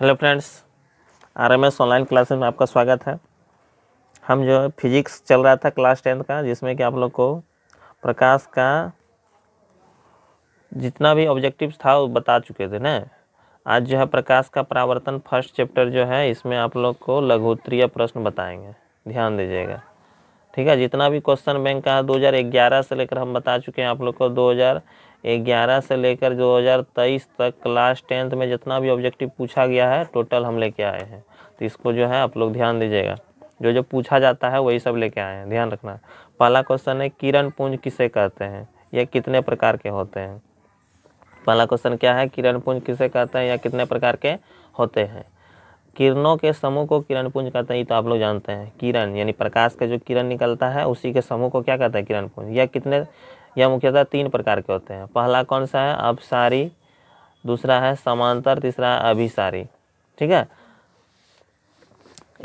hello friends RMS online classes में आपका स्वागत है हम जो फिजिक्स चल रहा था क्लास टेंथ का जिसमें कि आप लोग को प्रकाश का जितना भी ऑब्जेक्टिव्स था वो बता चुके थे ना आज जो है प्रकाश का परावर्तन फर्स्ट चैप्टर जो है इसमें आप लोग को लघुत्तरीय प्रश्न बताएंगे ध्यान दीजिएगा ठीक है जितना भी क्वेश्चन बैंक का है 2011 से लेकर हम बता चुके हैं आप लोग को दो ग्यारह से लेकर जो हज़ार तेईस तक क्लास टेंथ में जितना भी ऑब्जेक्टिव पूछा गया है टोटल हम लेके आए हैं तो इसको जो है आप लोग ध्यान दीजिएगा जो जो पूछा जाता है वही सब लेके आए हैं ध्यान रखना पहला क्वेश्चन है किरण पुंज किसे कहते हैं या कितने प्रकार के होते हैं पहला क्वेश्चन क्या है किरण पुंज किसे कहते हैं या कितने प्रकार के होते हैं किरणों के समूह को किरण पुंज कहते हैं ये तो आप लोग जानते हैं किरण यानी प्रकाश का जो किरण निकलता है उसी के समूह को क्या कहते हैं किरण पुंज या कितने यह मुख्यतः तीन प्रकार के होते हैं पहला कौन सा है अपसारी दूसरा है समांतर तीसरा है अभिसारी ठीक है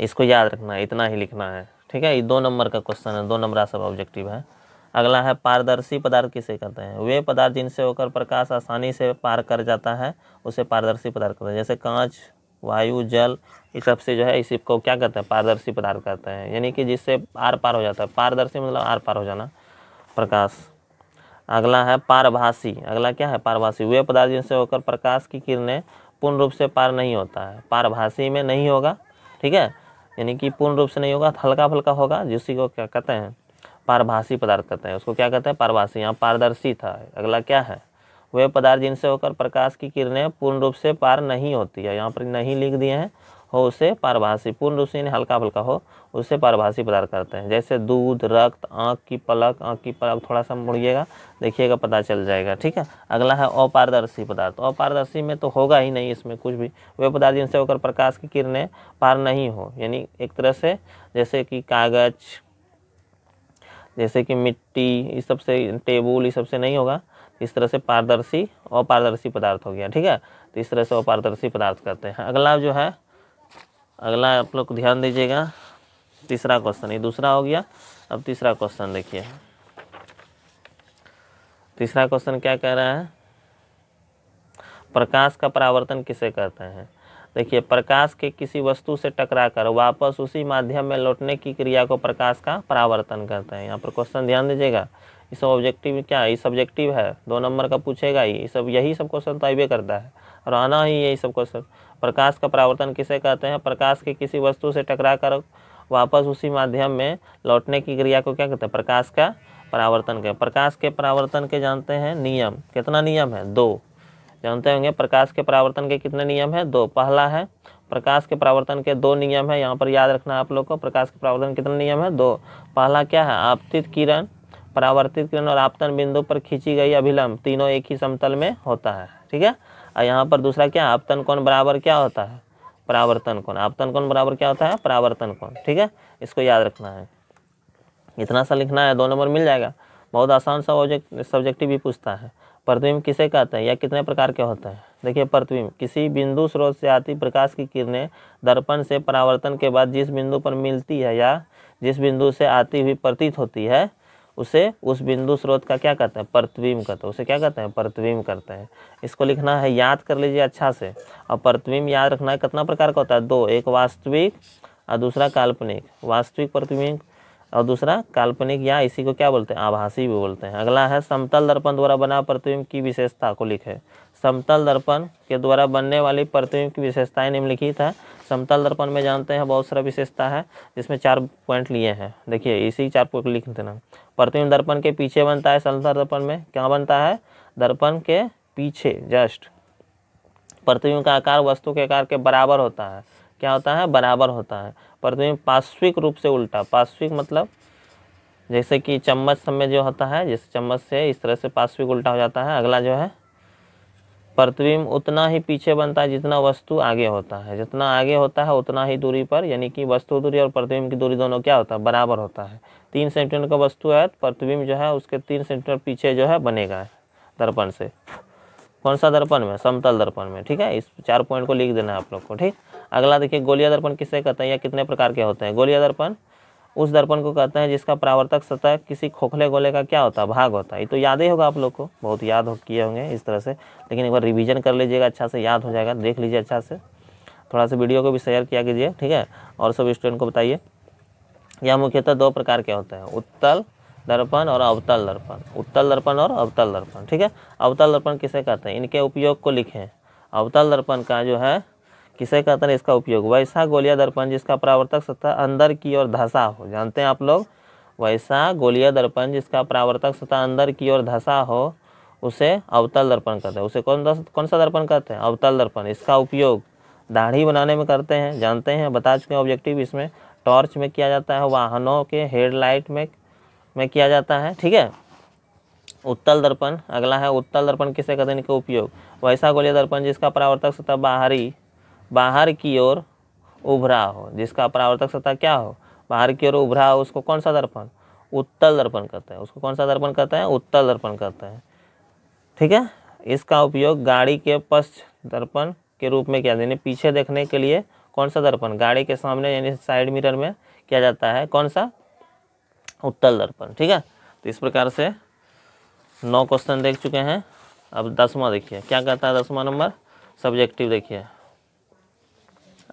इसको याद रखना है इतना ही लिखना है ठीक है ये दो नंबर का क्वेश्चन है दो नंबर सब ऑब्जेक्टिव है अगला है पारदर्शी पदार्थ किसे कहते हैं वे पदार्थ जिनसे होकर प्रकाश आसानी से पार कर जाता है उसे पारदर्शी पदार्थ कहते हैं जैसे कांच वायु जल इस सब से जो है इसी को क्या कहते हैं पारदर्शी पदार्थ कहते हैं यानी कि जिससे आर पार हो जाता है पारदर्शी मतलब आर पार हो जाना प्रकाश अगला है पारभाषी अगला क्या है पारभाषी वे पदार्थ जिनसे होकर प्रकाश की किरणें पूर्ण रूप से पार नहीं होता है पारभाषी में नहीं होगा ठीक है यानी कि पूर्ण रूप से नहीं होगा हल्का फुल्का होगा जिसी को क्या कहते हैं पारभाषी पदार्थ कहते हैं उसको क्या कहते हैं पारभाषी यहाँ पारदर्शी था अगला क्या है वे पदार्थ जिनसे होकर प्रकाश की किरणें पूर्ण रूप से पार नहीं होती है यहाँ पर नहीं लिख दिए हैं हो उसे पारभाषी पूर्ण रूप से यानी हल्का फल्का हो उसे पारभाषी पदार्थ करते हैं जैसे दूध रक्त आँख की पलक आँख की पलक थोड़ा सा मुड़िएगा देखिएगा पता चल जाएगा ठीक है अगला है अपारदर्शी पदार्थ अपारदर्शी में तो होगा ही नहीं इसमें कुछ भी वे पदार्थ जिनसे होकर प्रकाश की किरणें पार नहीं हो यानी एक तरह से जैसे कि कागज जैसे कि मिट्टी इस सब से टेबल इस सब से नहीं होगा इस तरह से पारदर्शी अपारदर्शी पदार्थ हो गया ठीक है तो इस तरह से अपारदर्शी पदार्थ करते हैं अगला जो है अगला आप लोग ध्यान दीजिएगा तीसरा क्वेश्चन ये दूसरा हो गया अब तीसरा क्वेश्चन देखिए तीसरा क्वेश्चन क्या कह रहा है प्रकाश का परावर्तन किसे कहते हैं देखिए प्रकाश के किसी वस्तु से टकराकर वापस उसी माध्यम में लौटने की क्रिया को प्रकाश का परावर्तन कहते हैं यहाँ पर क्वेश्चन ध्यान दीजिएगा इस ऑब्जेक्टिव क्या है ये सब्जेक्टिव है दो नंबर का पूछेगा ही सब यही सब क्वेश्चन तो आइबे करता है और आना ही यही सब क्वेश्चन प्रकाश का परावर्तन किसे कहते हैं प्रकाश के किसी वस्तु से टकरा कर वापस उसी माध्यम में लौटने की क्रिया को क्या कहते हैं प्रकाश का परावर्तन के प्रकाश के परावर्तन के जानते हैं नियम कितना नियम है दो जानते होंगे प्रकाश के परावर्तन के कितने नियम है दो पहला है प्रकाश के परावर्तन के दो नियम है यहाँ पर याद रखना आप लोग को प्रकाश के परावर्तन कितने नियम है दो पहला क्या है आपतित किरण परावर्तित किरण और आपतन बिंदु पर खींची गई अभिलंब तीनों एक ही समतल में होता है ठीक है और यहाँ पर दूसरा क्या आपतन कोण बराबर क्या होता है परावर्तन कोण आपतन कोण बराबर क्या होता है परावर्तन कोण ठीक है इसको याद रखना है इतना सा लिखना है दो नंबर मिल जाएगा बहुत आसान सा सब्जेक्टिव भी पूछता है प्रतिबिंब किसे कहते हैं या कितने प्रकार के होते हैं देखिए प्रतिबिंब किसी बिंदु स्रोत से आती प्रकाश की किरणें दर्पण से परावर्तन के बाद जिस बिंदु पर मिलती है या जिस बिंदु से आती हुई प्रतीत होती है उसे उस बिंदु स्रोत का क्या कहते हैं प्रतिबिंब कहते हैं उसे क्या कहते हैं प्रतिबिंब करते हैं इसको लिखना है याद कर लीजिए अच्छा से और प्रतिबिंब याद रखना है कितना प्रकार का होता है दो एक वास्तविक और दूसरा काल्पनिक वास्तविक प्रतिबिंब और दूसरा काल्पनिक या इसी को क्या बोलते हैं आभासी भी बोलते हैं अगला है समतल दर्पण द्वारा बना प्रतिबिंब की विशेषता को लिखे समतल दर्पण के द्वारा बनने वाली प्रतिबिंब की विशेषताएं निम्नलिखित है समतल दर्पण में जानते हैं बहुत सारा विशेषता है जिसमें चार पॉइंट लिए हैं देखिए इसी चार पॉइंट लिख देना प्रतिबिंब दर्पण के पीछे बनता है समतल दर्पण में क्या बनता है दर्पण के पीछे जस्ट प्रतिबिंब का आकार वस्तु के आकार के बराबर होता है क्या होता है बराबर होता है प्रतिबिंब पार्श्विक रूप से उल्टा पार्श्विक मतलब जैसे कि चम्मच समय जो होता है जिस चम्मच से इस तरह से पार्श्विक उल्टा हो जाता है अगला जो है प्रतिबिंब उतना ही पीछे बनता है जितना वस्तु आगे होता है जितना आगे होता है उतना ही दूरी पर यानी कि वस्तु दूरी और प्रतिबिंब की दूरी दोनों क्या होता है बराबर होता है तीन सेंटीमीटर का वस्तु है तो प्रतिबिंब जो है उसके तीन सेंटीमीटर पीछे जो है बनेगा दर्पण से कौन सा दर्पण में समतल दर्पण में ठीक है इस चार पॉइंट को लिख देना है आप लोग को ठीक अगला देखिए गोलिया दर्पण किसे कहते हैं या कितने प्रकार के होते हैं गोलिया दर्पण उस दर्पण को कहते हैं जिसका प्रावर्तक सतह किसी खोखले गोले का क्या होता है भाग होता है ये तो याद ही होगा आप लोग को बहुत याद हो किए होंगे इस तरह से लेकिन एक बार रिवीजन कर लीजिएगा अच्छा से याद हो जाएगा देख लीजिए अच्छा से थोड़ा सा वीडियो को भी शेयर किया कीजिए ठीक है और सब स्टूडेंट को बताइए यह मुख्यतः दो प्रकार के होते हैं उत्तल दर्पण और अवतल दर्पण उत्तल दर्पण और अवतल दर्पण ठीक है अवतल दर्पण किसे कहते हैं इनके उपयोग को लिखें अवतल दर्पण का जो है किसे कहते हैं इसका उपयोग वैसा गोलिया दर्पण जिसका प्रावर्तक सतह अंदर की ओर धसा हो जानते हैं आप लोग वैसा गोलिया दर्पण जिसका प्रावर्तक सतह अंदर की ओर धसा हो उसे अवतल दर्पण कहते हैं उसे कौन कौन सा दर्पण कहते हैं अवतल दर्पण इसका उपयोग दाढ़ी बनाने में करते हैं जानते हैं बता चुके हैं ऑब्जेक्टिव इसमें टॉर्च में किया जाता है वाहनों के हेडलाइट में में किया जाता है ठीक है उत्तल दर्पण अगला है उत्तल दर्पण किसे कहते हैं इनका उपयोग वैसा गोलिया दर्पण जिसका प्रावर्तक सतह बाहरी बाहर की ओर उभरा हो जिसका परावर्तक सतह क्या हो बाहर की ओर उभरा हो उसको कौन सा दर्पण उत्तल दर्पण कहते हैं उसको कौन सा दर्पण कहते हैं उत्तल दर्पण कहते हैं ठीक है इसका उपयोग गाड़ी के पश्च दर्पण के रूप में किया जाता है पीछे देखने के लिए कौन सा दर्पण गाड़ी के सामने यानी साइड मिरर में किया जाता है कौन सा उत्तल दर्पण ठीक है तो इस प्रकार से नौ क्वेश्चन देख चुके हैं अब दसवां देखिए क्या कहता है दसवां नंबर सब्जेक्टिव देखिए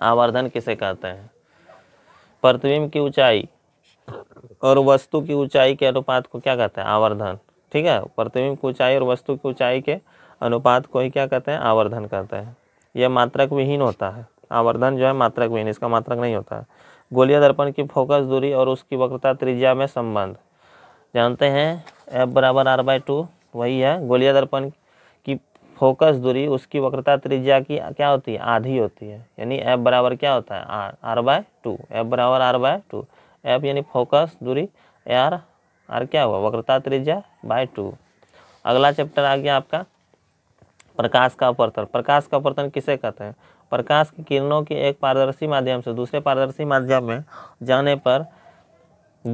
आवर्धन किसे कहते हैं प्रतिबिंब की ऊंचाई और वस्तु की ऊंचाई के अनुपात को क्या कहते हैं आवर्धन ठीक है प्रतिबिंब की ऊंचाई और वस्तु की ऊंचाई के अनुपात को ही क्या कहते हैं आवर्धन कहते हैं यह मात्रक विहीन होता है आवर्धन जो है मात्रक विहीन इसका मात्रक नहीं होता है गोलिया दर्पण की फोकस दूरी और उसकी वक्रता त्रिज्या में संबंध जानते हैं एफ बराबर आर बाई टू वही है गोलिया दर्पण फोकस दूरी उसकी वक्रता त्रिज्या की क्या होती है आधी होती है यानी एफ बराबर क्या होता है R R by two F बराबर आर बाय टू एफ यानी फोकस दूरी आर आर क्या हुआ वक्रता त्रिज्या बाय टू अगला चैप्टर आ गया आपका प्रकाश का अपवर्तन प्रकाश का अपवर्तन किसे कहते हैं प्रकाश की किरणों के एक पारदर्शी माध्यम से दूसरे पारदर्शी माध्यम में जाने पर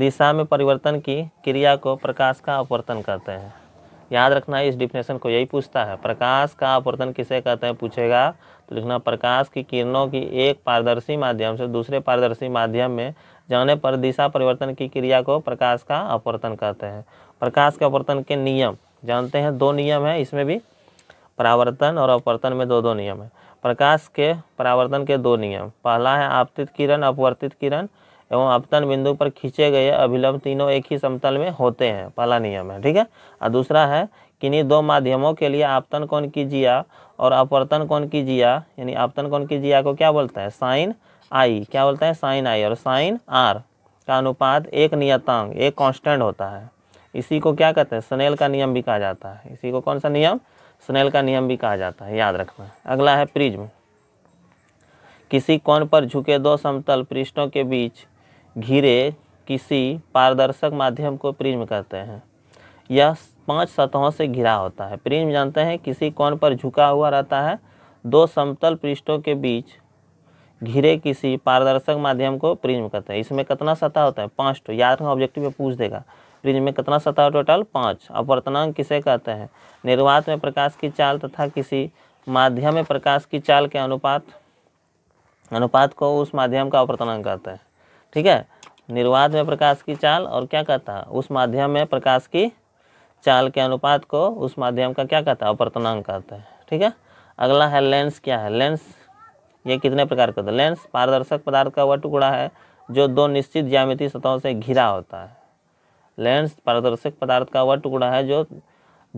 दिशा में परिवर्तन की क्रिया को प्रकाश का अपवर्तन कहते हैं याद रखना इस डिफिनेशन को यही पूछता है प्रकाश का अपवर्तन किसे कहते हैं पूछेगा तो लिखना प्रकाश की किरणों की एक पारदर्शी माध्यम से दूसरे पारदर्शी माध्यम में जाने पर दिशा परिवर्तन की क्रिया को प्रकाश का अपवर्तन कहते हैं प्रकाश के अपवर्तन के नियम जानते हैं दो नियम है इसमें भी परावर्तन और अपवर्तन में दो दो नियम है प्रकाश के परावर्तन के दो नियम पहला है आपतित किरण अपवर्तित किरण एवं अपतन बिंदु पर खींचे गए अभिलंब तीनों एक ही समतल में होते हैं पहला नियम है ठीक है और दूसरा है किन्हीं दो माध्यमों के लिए आपतन कौन की जिया और अपवर्तन कौन की जिया यानी आपतन कौन की जिया को क्या बोलते हैं साइन आई क्या बोलते हैं साइन आई और साइन आर का अनुपात एक नियतांक एक कांस्टेंट होता है इसी को क्या कहते हैं स्नेल का नियम भी कहा जाता है इसी को कौन सा नियम स्नेल का नियम भी कहा जाता है याद रखना अगला है प्रिज्म किसी कोण पर झुके दो समतल पृष्ठों के बीच घिरे किसी पारदर्शक माध्यम को प्रिज्म कहते हैं यह पांच सतहों से घिरा होता है प्रिज्म जानते हैं किसी कोण पर झुका हुआ रहता है दो समतल पृष्ठों के बीच घिरे किसी पारदर्शक माध्यम को प्रिज्म कहते हैं इसमें कितना सतह होता है पाँच तो याद रखना ऑब्जेक्टिव में पूछ देगा प्रिज्म में कितना सतह टोटल पाँच अपवर्तनांक किसे कहते हैं निर्वात में प्रकाश की चाल तथा किसी माध्यम में प्रकाश की चाल के अनुपात अनुपात को उस माध्यम का अपवर्तनांक कहते हैं ठीक है निर्वाध में प्रकाश की चाल और क्या कहता है उस माध्यम में प्रकाश की चाल के अनुपात को उस माध्यम का क्या कहता है अपर्तनांग कहता है ठीक है अगला है लेंस क्या है लेंस ये कितने प्रकार का होता है लेंस पारदर्शक पदार्थ का वह टुकड़ा है जो दो निश्चित ज्यामिति सतहों से घिरा होता है लेंस पारदर्शक पदार्थ का वह टुकड़ा है जो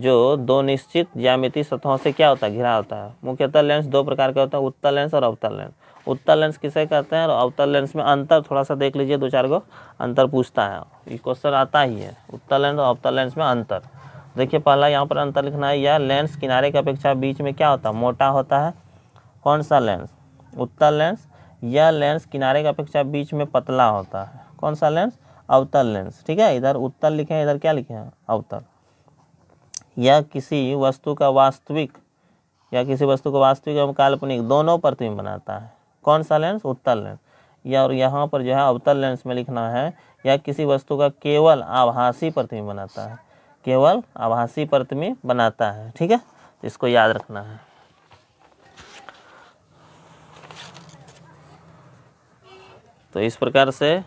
जो दो निश्चित ज्यामिति सतहों से क्या होता है घिरा होता है मुख्यतः लेंस दो प्रकार के होता है उत्तर लेंस और अवतर लेंस उत्तर लेंस किसे कहते हैं और अवतर लेंस में अंतर थोड़ा सा देख लीजिए दो चार को अंतर पूछता है ये क्वेश्चन आता ही है उत्तर लेंस और अवतर लेंस में अंतर देखिए पहला यहाँ पर अंतर लिखना है यह लेंस किनारे की अपेक्षा बीच में क्या होता है मोटा होता है कौन सा लेंस उत्तर लेंस यह लेंस किनारे की अपेक्षा बीच में पतला होता है कौन सा लेंस अवतल लेंस ठीक है इधर उत्तर लिखे हैं इधर क्या लिखे हैं अवतल या किसी वस्तु का वास्तविक या किसी वस्तु का वास्तविक एवं काल्पनिक दोनों प्रतिबिंब बनाता है कौन सा लेंस उत्तल लेंस या और यहाँ पर जो है अवतल लेंस में लिखना है या किसी वस्तु का केवल आभासी प्रतिबिंब बनाता है केवल आभासी प्रतिबिंब बनाता है ठीक है तो इसको याद रखना है तो इस प्रकार से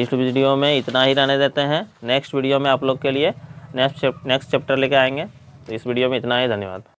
इस वीडियो में इतना ही रहने देते हैं नेक्स्ट वीडियो में आप लोग के लिए नेक्स्ट नेक्स्ट चैप्टर लेके आएंगे तो इस वीडियो में इतना ही धन्यवाद